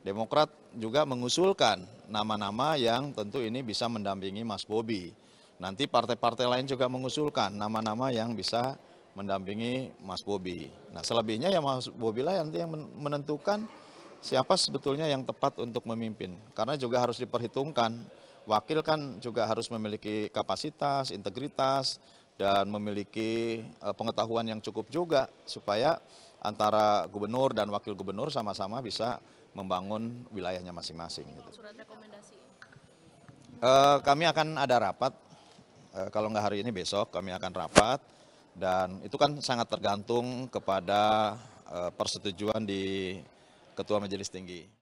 Demokrat juga mengusulkan nama-nama yang tentu ini bisa mendampingi Mas Bobi. Nanti partai-partai lain juga mengusulkan nama-nama yang bisa mendampingi Mas Bobi. Nah selebihnya ya Mas Bobi lah nanti yang menentukan siapa sebetulnya yang tepat untuk memimpin. Karena juga harus diperhitungkan, wakil kan juga harus memiliki kapasitas, integritas, dan memiliki eh, pengetahuan yang cukup juga supaya antara gubernur dan wakil gubernur sama-sama bisa membangun wilayahnya masing-masing. Gitu. Surat rekomendasi. Uh, kami akan ada rapat, uh, kalau nggak hari ini besok kami akan rapat dan itu kan sangat tergantung kepada uh, persetujuan di Ketua Majelis Tinggi.